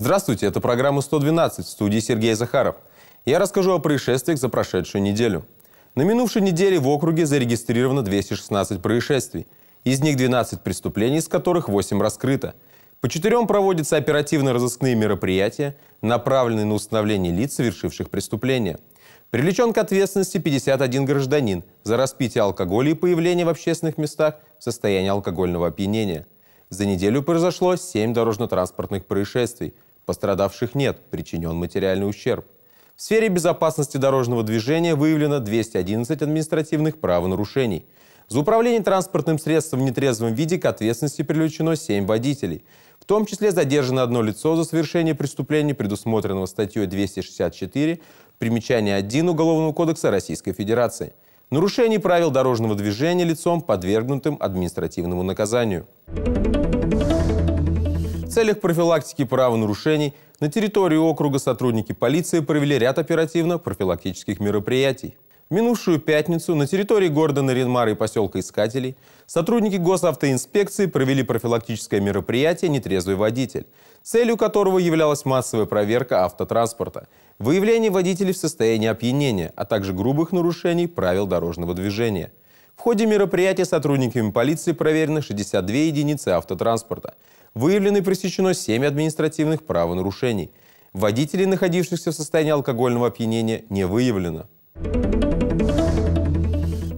Здравствуйте, это программа «112» в студии Сергей Захаров. Я расскажу о происшествиях за прошедшую неделю. На минувшей неделе в округе зарегистрировано 216 происшествий. Из них 12 преступлений, из которых 8 раскрыто. По четырем проводятся оперативно-розыскные мероприятия, направленные на установление лиц, совершивших преступления. Привлечен к ответственности 51 гражданин за распитие алкоголя и появление в общественных местах в состоянии алкогольного опьянения. За неделю произошло 7 дорожно-транспортных происшествий – Пострадавших нет, причинен материальный ущерб. В сфере безопасности дорожного движения выявлено 211 административных правонарушений. За управление транспортным средством в нетрезвом виде к ответственности привлечено 7 водителей. В том числе задержано одно лицо за совершение преступления, предусмотренного статьей 264, примечание 1 Уголовного кодекса Российской Федерации. Нарушение правил дорожного движения лицом, подвергнутым административному наказанию целях профилактики правонарушений на территории округа сотрудники полиции провели ряд оперативно-профилактических мероприятий. В минувшую пятницу на территории города Наринмара и поселка Искателей сотрудники госавтоинспекции провели профилактическое мероприятие «Нетрезвый водитель», целью которого являлась массовая проверка автотранспорта, выявление водителей в состоянии опьянения, а также грубых нарушений правил дорожного движения. В ходе мероприятия сотрудниками полиции проверено 62 единицы автотранспорта – Выявлено и пресечено 7 административных правонарушений. Водителей, находившихся в состоянии алкогольного опьянения, не выявлено.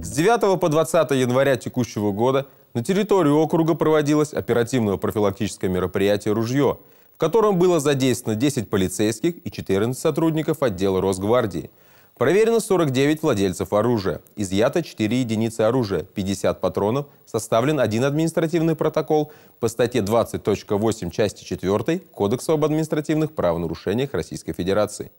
С 9 по 20 января текущего года на территорию округа проводилось оперативно-профилактическое мероприятие «Ружье», в котором было задействовано 10 полицейских и 14 сотрудников отдела Росгвардии – Проверено 49 владельцев оружия, изъято 4 единицы оружия, 50 патронов, составлен один административный протокол по статье 20.8 части 4 Кодекса об административных правонарушениях Российской Федерации.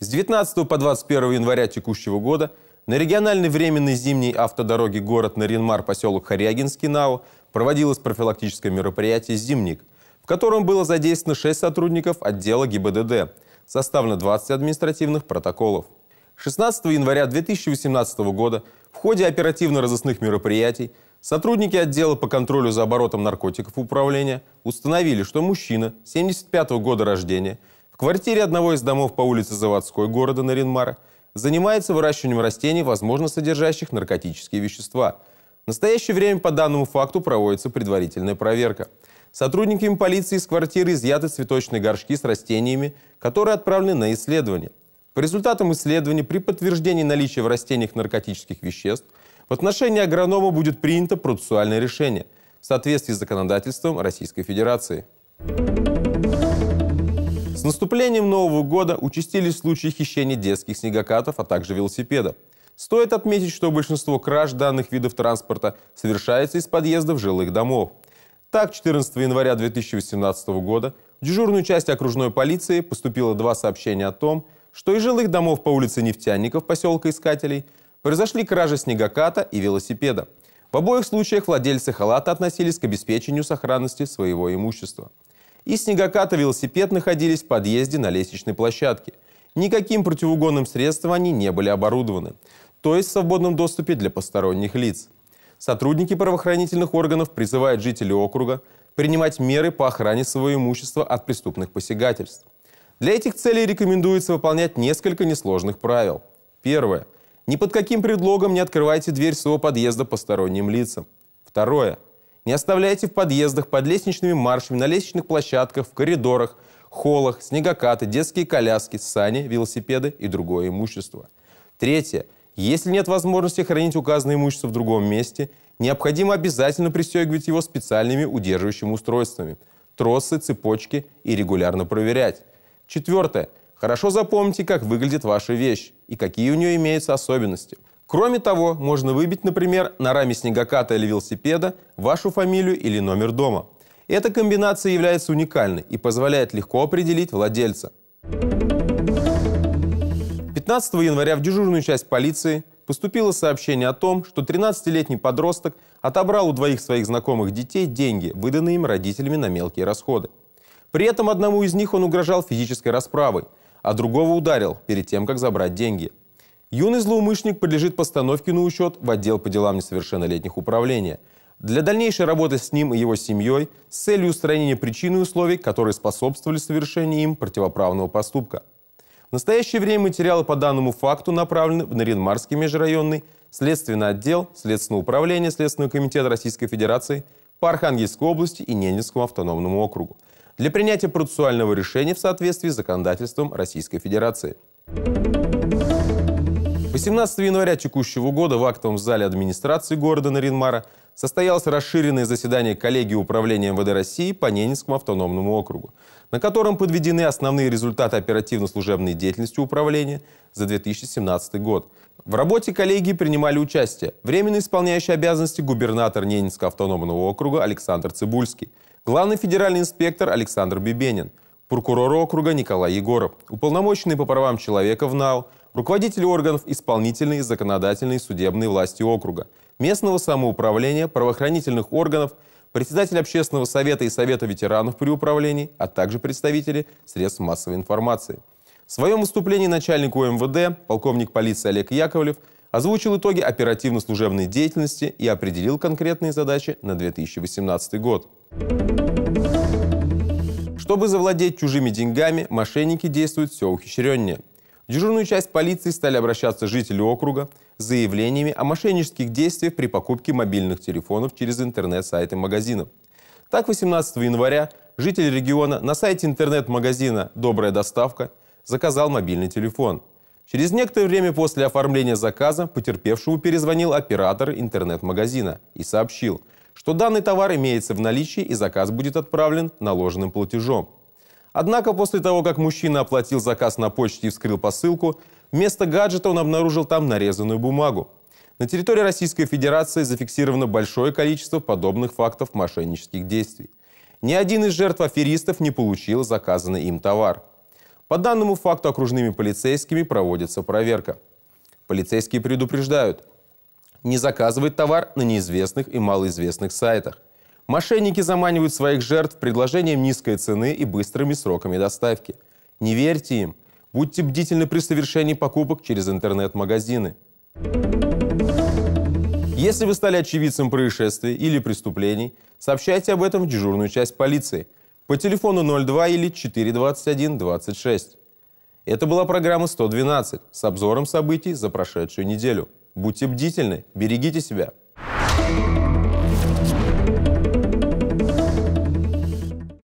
С 19 по 21 января текущего года на региональной временной зимней автодороге город Наринмар, поселок Харягинский, НАО проводилось профилактическое мероприятие «Зимник», в котором было задействовано 6 сотрудников отдела ГИБДД. Составлено 20 административных протоколов. 16 января 2018 года в ходе оперативно-розыскных мероприятий сотрудники отдела по контролю за оборотом наркотиков управления установили, что мужчина 75 -го года рождения в квартире одного из домов по улице Заводской города Наринмара занимается выращиванием растений, возможно, содержащих наркотические вещества. В настоящее время по данному факту проводится предварительная проверка. Сотрудниками полиции из квартиры изъяты цветочные горшки с растениями, которые отправлены на исследование. По результатам исследований при подтверждении наличия в растениях наркотических веществ в отношении агронома будет принято процессуальное решение в соответствии с законодательством Российской Федерации. С наступлением Нового года участились случаи хищения детских снегокатов, а также велосипедов. Стоит отметить, что большинство краж данных видов транспорта совершается из подъездов жилых домов. Так, 14 января 2018 года в дежурную часть окружной полиции поступило два сообщения о том, что из жилых домов по улице Нефтяников, поселка Искателей, произошли кражи снегоката и велосипеда. В обоих случаях владельцы халата относились к обеспечению сохранности своего имущества. И снегокат и велосипед находились в подъезде на лестничной площадке. Никаким противоугонным средством они не были оборудованы, то есть в свободном доступе для посторонних лиц. Сотрудники правоохранительных органов призывают жителей округа принимать меры по охране своего имущества от преступных посягательств. Для этих целей рекомендуется выполнять несколько несложных правил. Первое. Ни под каким предлогом не открывайте дверь своего подъезда посторонним лицам. Второе. Не оставляйте в подъездах, под лестничными маршами, на лестничных площадках, в коридорах, холлах, снегокаты, детские коляски, сани, велосипеды и другое имущество. Третье. Если нет возможности хранить указанное имущество в другом месте, необходимо обязательно пристегивать его специальными удерживающими устройствами – тросы, цепочки и регулярно проверять. Четвертое. Хорошо запомните, как выглядит ваша вещь и какие у нее имеются особенности. Кроме того, можно выбить, например, на раме снегоката или велосипеда вашу фамилию или номер дома. Эта комбинация является уникальной и позволяет легко определить владельца. 15 января в дежурную часть полиции поступило сообщение о том, что 13-летний подросток отобрал у двоих своих знакомых детей деньги, выданные им родителями на мелкие расходы. При этом одному из них он угрожал физической расправой, а другого ударил перед тем, как забрать деньги. Юный злоумышленник подлежит постановке на учет в отдел по делам несовершеннолетних управления. Для дальнейшей работы с ним и его семьей с целью устранения причин и условий, которые способствовали совершению им противоправного поступка. В настоящее время материалы по данному факту направлены в Наринмарский межрайонный следственный отдел, следственное управление следственный комитет Российской Федерации по Архангельской области и Ненецкому автономному округу для принятия процессуального решения в соответствии с законодательством Российской Федерации. 18 января текущего года в актовом зале администрации города Наринмара состоялось расширенное заседание коллегии управления МВД России по Ненецкому автономному округу, на котором подведены основные результаты оперативно-служебной деятельности управления за 2017 год. В работе коллегии принимали участие временно исполняющий обязанности губернатор Ненецкого автономного округа Александр Цибульский – главный федеральный инспектор Александр Бибенин, прокурор округа Николай Егоров, уполномоченный по правам человека в НАУ, руководитель органов исполнительной, законодательной судебной власти округа, местного самоуправления, правоохранительных органов, председатель Общественного совета и Совета ветеранов при управлении, а также представители средств массовой информации. В своем выступлении начальник УМВД полковник полиции Олег Яковлев озвучил итоги оперативно-служебной деятельности и определил конкретные задачи на 2018 год. Чтобы завладеть чужими деньгами, мошенники действуют все ухищреннее. В дежурную часть полиции стали обращаться жители округа с заявлениями о мошеннических действиях при покупке мобильных телефонов через интернет-сайты магазинов. Так, 18 января житель региона на сайте интернет-магазина «Добрая доставка» заказал мобильный телефон. Через некоторое время после оформления заказа потерпевшему перезвонил оператор интернет-магазина и сообщил – что данный товар имеется в наличии и заказ будет отправлен наложенным платежом. Однако после того, как мужчина оплатил заказ на почте и вскрыл посылку, вместо гаджета он обнаружил там нарезанную бумагу. На территории Российской Федерации зафиксировано большое количество подобных фактов мошеннических действий. Ни один из жертв аферистов не получил заказанный им товар. По данному факту окружными полицейскими проводится проверка. Полицейские предупреждают, не заказывать товар на неизвестных и малоизвестных сайтах. Мошенники заманивают своих жертв предложением низкой цены и быстрыми сроками доставки. Не верьте им. Будьте бдительны при совершении покупок через интернет-магазины. Если вы стали очевидцем происшествий или преступлений, сообщайте об этом в дежурную часть полиции по телефону 02 или 421 26. Это была программа «112» с обзором событий за прошедшую неделю. Будьте бдительны, берегите себя.